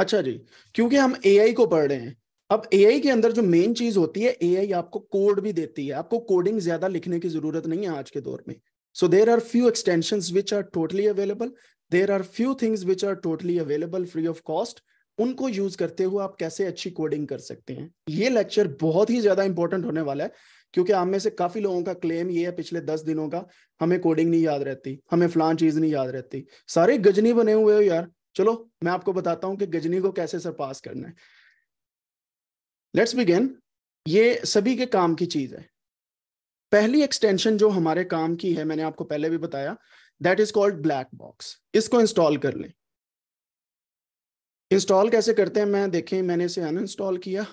अच्छा जी क्योंकि हम एआई को पढ़ रहे हैं अब एआई के अंदर जो मेन चीज होती है एआई आपको कोड भी देती है आपको कोडिंग ज्यादा लिखने की जरूरत नहीं है आज के दौर में so there are few extension which are totally available there are few things which are totally available free of cost उनको यूज करते हुए आप कैसे अच्छी कोडिंग कर सकते हैं ये लेक्चर बहुत ही ज्यादा इंपॉर्टेंट होने वाला है क्योंकि आप में से काफी लोगों का क्लेम ये है पिछले दस दिनों का हमें कोडिंग नहीं याद रहती हमें फलान चीज नहीं याद रहती सारे गजनी बने हुए हो यार चलो मैं आपको बताता हूं कि गजनी को कैसे सरपास करना है लेट्स बिगिन ये सभी के काम की चीज है पहली एक्सटेंशन जो हमारे काम की है मैंने आपको पहले भी बताया that is called black box इसको इंस्टॉल कर लें इंस्टॉल कैसे करते हैं मैं देखें मैंने इसे अनइंस्टॉल किया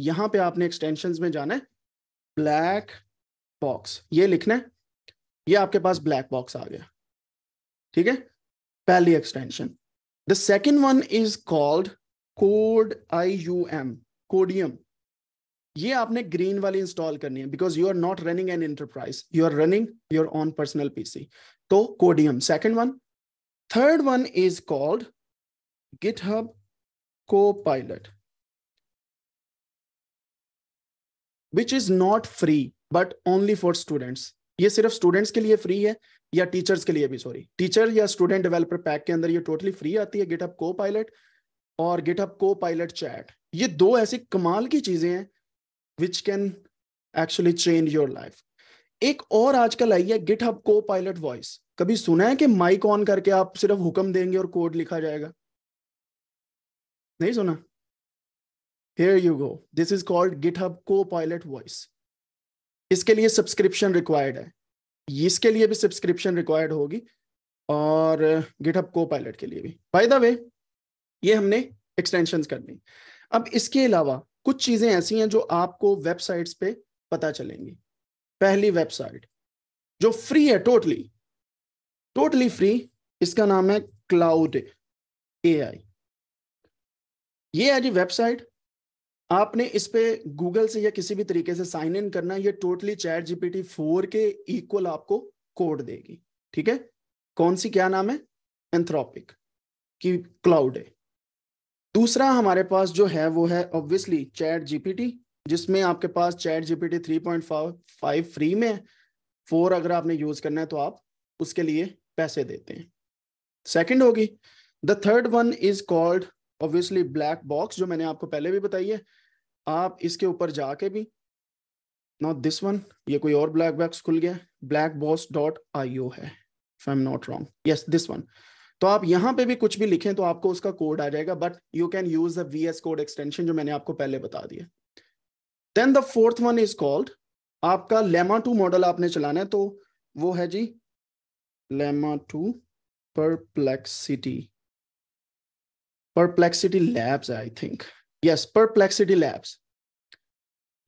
यहां पे आपने एक्सटेंशन में जाना है ब्लैक बॉक्स ये लिखना है ये आपके पास ब्लैक बॉक्स आ गया ठीक है पहली extension the second one is called code I U M Codeium ये आपने ग्रीन वाली इंस्टॉल करनी है because you are not running an enterprise you are running your own personal PC तो Codeium second one third one is called GitHub Copilot which is not free but only for students ये सिर्फ students के लिए free है या teachers के लिए भी सॉरी टीचर या स्टूडेंट डेवलपर पैक के अंदर ये टोटली फ्री आती है गिटअप को पायलट और गिटअप को पायलट चैट ये दो ऐसी कमाल की चीजें हैं which can actually change your life एक और आजकल आई है गिटहब को पायलट वॉइस कभी सुना है कि माइक ऑन करके आप सिर्फ हुक्म देंगे और कोड लिखा जाएगा नहीं सुना here you go this is called GitHub Copilot voice इसके लिए सब्सक्रिप्शन रिक्वायर्ड है इसके लिए भी सब्सक्रिप्शन रिक्वायर्ड होगी और गिटअप को पायलट के लिए भी बाय द वे ये हमने एक्सटेंशन कर दी अब इसके अलावा कुछ चीज़ें ऐसी हैं जो आपको वेबसाइट्स पे पता चलेंगी पहली वेबसाइट जो फ्री है टोटली टोटली फ्री इसका नाम है क्लाउड ए आई ये है जी वेबसाइट आपने इस पे गूगल से या किसी भी तरीके से साइन इन करना ये टोटली चैट जीपीटी फोर के इक्वल आपको कोड देगी ठीक है कौन सी क्या नाम है एंथ्रोपिक की क्लाउड है दूसरा हमारे पास जो है वो है ऑब्वियसली चैट जीपीटी जिसमें आपके पास chat GPT three point five free में फोर अगर आपने यूज करना है तो आप उसके लिए पैसे देते हैं सेकेंड होगी the third one is called obviously black box जो मैंने आपको पहले भी बताई है आप इसके ऊपर जाके भी नॉट दिस वन ये कोई और ब्लैक बॉक्स खुल गया black box dot I O है if I am not wrong yes this one तो आप यहाँ पे भी कुछ भी लिखें तो आपको उसका कोड आ जाएगा but you can use the V S code extension जो मैंने आपको पहले बता दिया then the fourth one is called आपका लेमा टू मॉडल आपने चलाना है तो वो है जी Llama two Perplexity Perplexity Labs I think yes Perplexity Labs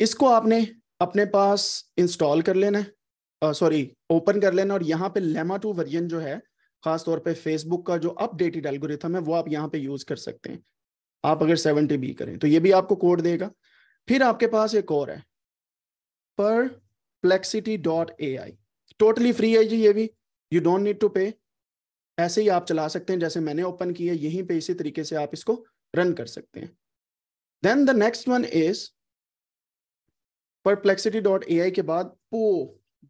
इसको आपने अपने पास इंस्टॉल कर लेना है सॉरी ओपन कर लेना और यहाँ पे लेमा टू वर्जन जो है खासतौर पे फेसबुक का जो अपडेटेड एल्गोरिथम है वो आप यहाँ पे यूज कर सकते हैं आप अगर सेवेंटी बी करें तो ये भी आपको कोड देगा फिर आपके पास एक और है Perplexity dot A I totally free है जी ये भी यू डोंट नीड टू पे ऐसे ही आप चला सकते हैं जैसे मैंने ओपन किया यहीं पे इसी तरीके से आप इसको रन कर सकते हैं then the next one is Perplexity dot A I के बाद Poe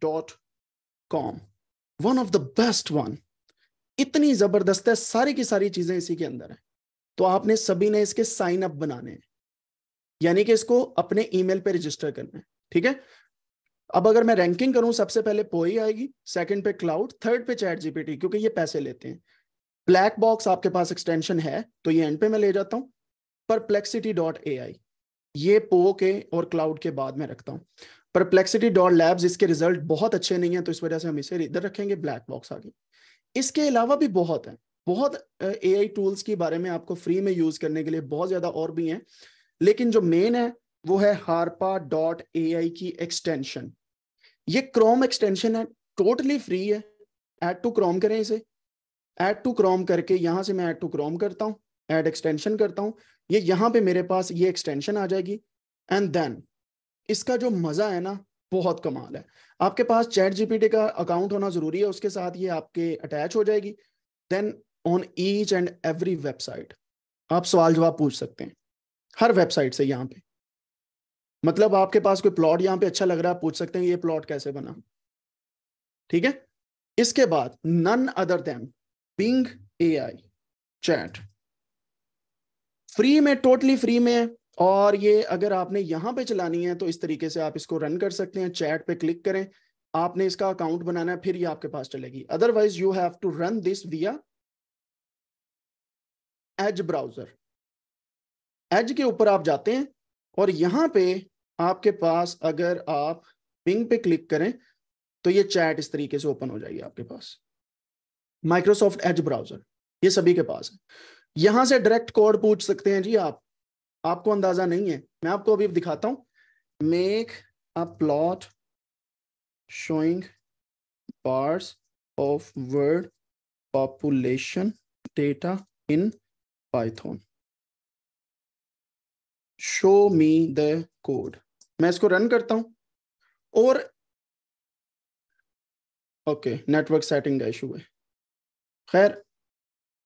dot com one of the best one इतनी जबरदस्त है सारी की सारी चीजें इसी के अंदर है तो आपने सभी ने इसके साइन अप बनाने हैं यानी कि इसको अपने ईमेल पे रजिस्टर करना है ठीक है अब अगर मैं रैंकिंग करूं सबसे पहले पोई आएगी सेकंड पे क्लाउड थर्ड पे चैट जीपीटी क्योंकि ये पैसे लेते हैं ब्लैक बॉक्स आपके पास एक्सटेंशन है तो ये एंड पे मैं ले जाता हूं परप्लेक्सिटी डॉट ए आई ये पो के और क्लाउड के बाद में रखता हूँ परप्लेक्सिटी डॉट लैब्स इसके रिजल्ट बहुत अच्छे नहीं है तो इस वजह से हम इसे इधर रखेंगे ब्लैक बॉक्स आगे इसके अलावा भी बहुत है बहुत ए आई टूल्स के बारे में आपको फ्री में यूज करने के लिए बहुत ज्यादा और भी हैं लेकिन जो मेन है वो है हारपा डॉट ए आई की एक्सटेंशन ये क्रोम एक्सटेंशन है टोटली फ्री है एड टू क्रोम करें इसे एड टू क्रोम करके यहां से मैं एड टू क्रोम करता हूँ एड एक्सटेंशन करता हूँ ये यहां पे मेरे पास ये एक्सटेंशन आ जाएगी एंड देन इसका जो मजा है ना बहुत कमाल है आपके पास चैट जीपीटी का अकाउंट होना जरूरी है उसके साथ ये आपके अटैच हो जाएगी then on each and every website आप सवाल जवाब पूछ सकते हैं हर वेबसाइट से यहाँ पे मतलब आपके पास कोई प्लॉट यहाँ पे अच्छा लग रहा है पूछ सकते हैं ये प्लॉट कैसे बना ठीक है इसके बाद none other than Bing A I chat free में टोटली फ्री में है और ये अगर आपने यहाँ पे चलानी है तो इस तरीके से आप इसको रन कर सकते हैं चैट पे क्लिक करें आपने इसका अकाउंट बनाना है फिर ये आपके पास चलेगी otherwise you have to run this via Edge browser Edge के ऊपर आप जाते हैं और यहाँ पे आपके पास अगर आप पिंग पे क्लिक करें तो ये चैट इस तरीके से ओपन हो जाएगी आपके पास माइक्रोसॉफ्ट एज ब्राउजर ये सभी के पास है यहां से डायरेक्ट कोड पूछ सकते हैं जी आप आपको अंदाजा नहीं है मैं आपको अभी दिखाता हूं make a plot showing parts of world population data in Python. Show me the code मैं इसको रन करता हूं और ओके नेटवर्क सेटिंग का इशू है खैर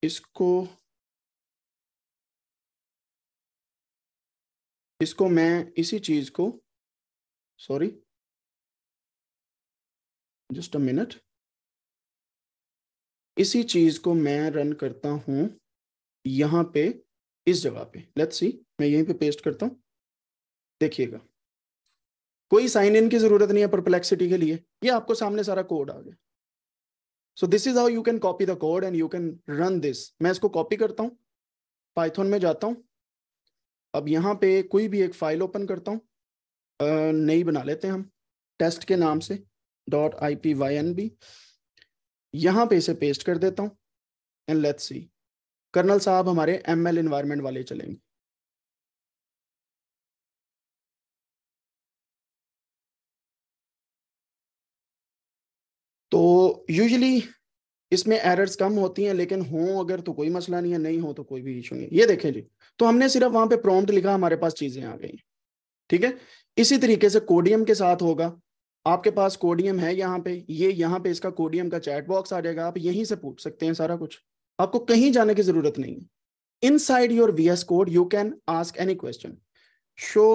इसको इसको मैं इसी चीज को सॉरी जस्ट अ मिनट इसी चीज को मैं रन करता हूं यहां पे इस जगह पे लेट्स सी मैं यहीं पे पेस्ट करता हूं देखिएगा कोई साइन इन की जरूरत नहीं है परप्लेक्सिटी के लिए ये आपको सामने सारा कोड आ गया so this is how you can copy the code and you can run this मैं इसको कॉपी करता हूं पाइथन में जाता हूं अब यहाँ पे कोई भी एक फाइल ओपन करता हूँ नई बना लेते हैं हम टेस्ट के नाम से dot I P Y N B यहाँ पे इसे पेस्ट कर देता हूँ एंड लेट्स सी कर्नल साहब हमारे एम एल इन्वायरमेंट वाले चलेंगे तो यूजली इसमें एरर्स कम होती हैं लेकिन हों अगर तो कोई मसला नहीं है नहीं हो तो कोई भी इशू नहीं ये देखें जी तो हमने सिर्फ वहां पे प्रॉम्प्ट लिखा हमारे पास चीजें आ गई ठीक है इसी तरीके से कोडियम के साथ होगा आपके पास कोडियम है यहाँ पे ये यहाँ पे इसका कोडियम का चैट बॉक्स आ जाएगा आप यहीं से पूछ सकते हैं सारा कुछ आपको कहीं जाने की जरूरत नहीं है inside your V S code you can ask any question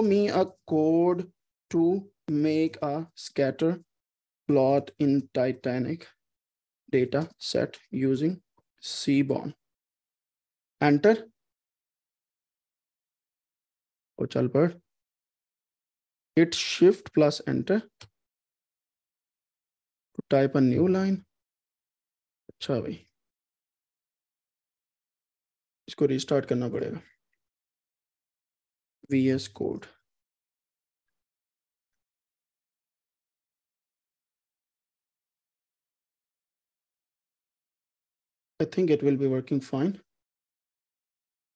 me a code to make a scatter plot in Titanic data set using Seaborn enter और चल पढ़ it shift plus enter to type a new line अच्छा भाई इसको restart करना पड़ेगा V S code I think it will be working fine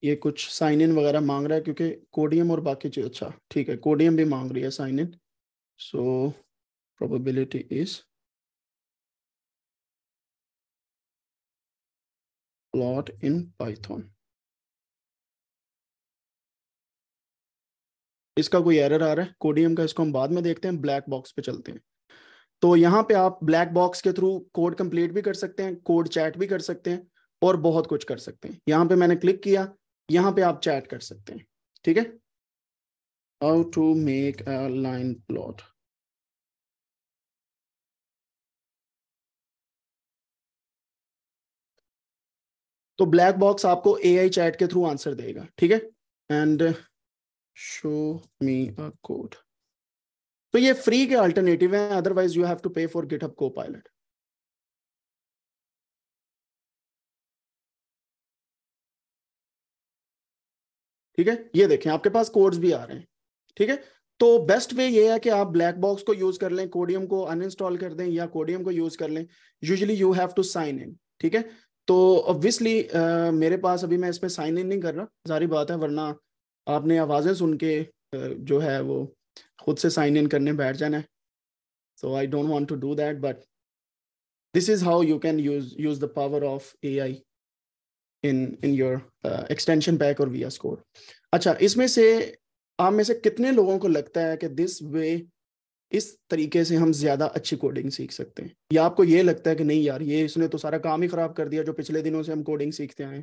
ये कुछ साइन इन वगैरह मांग रहा है क्योंकि कोडियम और बाकी चीज अच्छा ठीक है कोडियम भी मांग रही है sign in so probability is plot in Python इसका कोई एरर आ रहा है कोडियम का इसको हम बाद में देखते हैं ब्लैक बॉक्स पे चलते हैं तो यहाँ पे आप ब्लैक बॉक्स के थ्रू कोड कंप्लीट भी कर सकते हैं कोड चैट भी कर सकते हैं और बहुत कुछ कर सकते हैं यहाँ पे मैंने क्लिक किया यहां पे आप चैट कर सकते हैं ठीक है how to make a line plot तो ब्लैक बॉक्स आपको एआई चैट के थ्रू आंसर देगा ठीक है and show me a code तो ये फ्री के अल्टरनेटिव है otherwise you have to pay for GitHub Copilot ठीक है ये देखें आपके पास कोड्स भी आ रहे हैं ठीक है तो बेस्ट वे ये है कि आप ब्लैक बॉक्स को यूज कर लें कोडियम को अनइंस्टॉल कर दें या कोडियम को यूज कर लें usually you have to sign in ठीक है तो ऑब्वियसली uh, मेरे पास अभी मैं इसमें साइन इन नहीं कर रहा सारी बात है वरना आपने आवाज़ें सुन के uh, जो है वो खुद से साइन इन करने बैठ जाना है so I don't want to do that but this is how you can use use the power of A I in in your extension pack और वी कोड अच्छा इसमें से आप में से कितने लोगों को लगता है कि दिस वे इस तरीके से हम ज्यादा अच्छी कोडिंग सीख सकते हैं या आपको ये लगता है कि नहीं यार ये इसने तो सारा काम ही खराब कर दिया जो पिछले दिनों से हम कोडिंग सीखते आए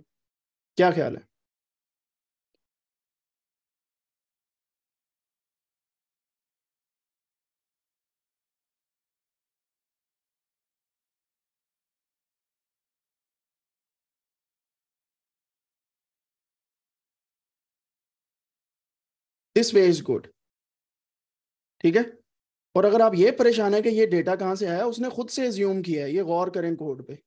क्या ख्याल है दिस वे इज गुड ठीक है और अगर आप ये परेशान है कि ये डेटा कहाँ से आया उसने खुद से एज्यूम किया है ये गौर करें कोड पे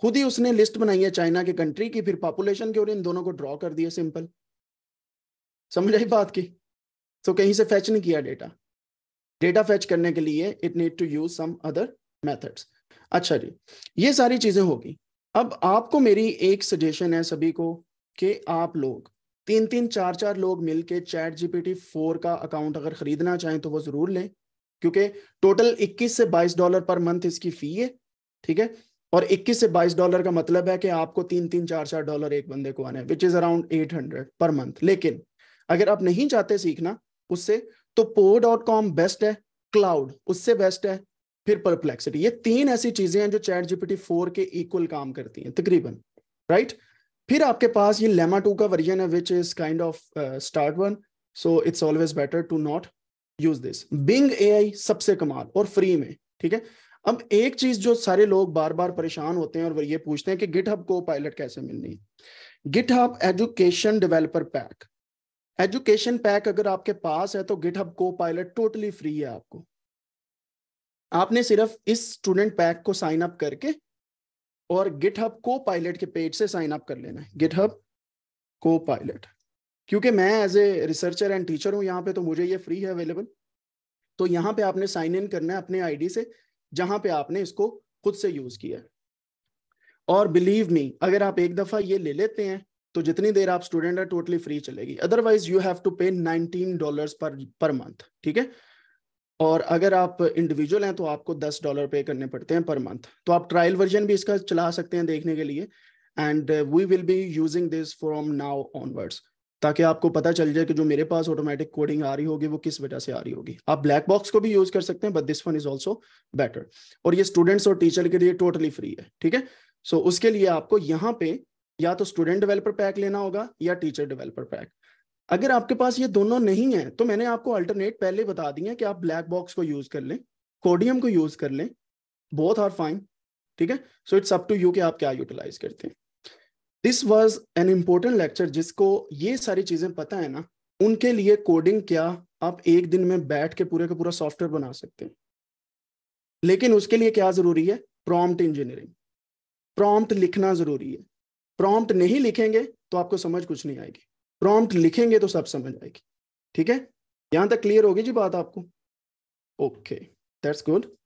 खुद ही उसने लिस्ट बनाई है चाइना के कंट्री की फिर पॉपुलेशन की और इन दोनों को ड्रॉ कर दिया सिंपल समझ आई बात की तो कहीं से फैच नहीं किया डेटा डेटा फैच करने के लिए it need to use some other methods अच्छा जी ये सारी चीजें होगी अब आपको मेरी एक सजेशन है सभी को कि आप लोग तीन तीन चार चार लोग मिलके चैट जीपीटी फोर का अकाउंट अगर खरीदना चाहें तो वो जरूर लें क्योंकि टोटल 21 से 22 डॉलर पर मंथ इसकी फी है ठीक है और 21 से 22 डॉलर का मतलब है कि आपको तीन तीन चार चार डॉलर एक बंदे को आने which is around 800 per month लेकिन अगर आप नहीं चाहते सीखना उससे तो पो डॉट कॉम बेस्ट है क्लाउड उससे बेस्ट है फिर परप्लेक्सिटी ये तीन ऐसी चीजें हैं जो चैट जीपीटी फोर के इक्वल काम करती हैं तकरीबन राइट right? फिर आपके पास ये लेमा टू का वर्जन है which is kind of start one so it's always better to not use this Bing A सबसे कमाल और फ्री में ठीक है अब एक चीज जो सारे लोग बार बार परेशान होते हैं और ये पूछते हैं कि गिटहब को पायलट कैसे मिलनी है GitHub education developer pack education pack अगर आपके पास है तो गिटहब को पायलट टोटली फ्री है आपको आपने सिर्फ इस स्टूडेंट पैक को साइन अप करके और गिटहब को पायलट के पेज से साइन अप कर लेना है गिटहब को पायलट क्योंकि मैं as a researcher and teacher हूं यहाँ पे तो मुझे ये फ्री है अवेलेबल तो यहाँ पे आपने साइन इन करना है अपने आईडी से जहां पे आपने इसको खुद से यूज किया है और बिलीव मी अगर आप एक दफा ये ले लेते हैं तो जितनी देर आप स्टूडेंट है टोटली फ्री चलेगी otherwise you have to pay nineteen dollar per month ठीक है और अगर आप इंडिविजुअल हैं तो आपको दस डॉलर पे करने पड़ते हैं पर मंथ तो आप ट्रायल वर्जन भी इसका चला सकते हैं देखने के लिए and we will be using this from now onwards ताकि आपको पता चल जाए कि जो मेरे पास ऑटोमेटिक कोडिंग आ रही होगी वो किस वजह से आ रही होगी आप ब्लैक बॉक्स को भी यूज कर सकते हैं but this one is also better और ये स्टूडेंट्स और टीचर के लिए टोटली फ्री है ठीक है सो उसके लिए आपको यहाँ पे या तो स्टूडेंट डेवलपर पैक लेना होगा या टीचर डेवलपर पैक अगर आपके पास ये दोनों नहीं है तो मैंने आपको अल्टरनेट पहले बता दिया कि आप ब्लैक बॉक्स को यूज कर लें कोडियम को यूज कर लें बोथ आर फाइन ठीक है so it's up to you कि आप क्या यूटिलाइज करते हैं this was an important lecture जिसको ये सारी चीजें पता है ना उनके लिए कोडिंग क्या आप एक दिन में बैठ के पूरे का पूरा सॉफ्टवेयर बना सकते हैं लेकिन उसके लिए क्या जरूरी है प्रॉम्प्ट इंजीनियरिंग प्रॉम्प्ट लिखना जरूरी है प्रॉम्प्ट नहीं लिखेंगे तो आपको समझ कुछ नहीं आएगी प्रॉम्प्ट लिखेंगे तो सब समझ आएगी ठीक है यहां तक क्लियर होगी जी बात आपको ओके दैट्स गुड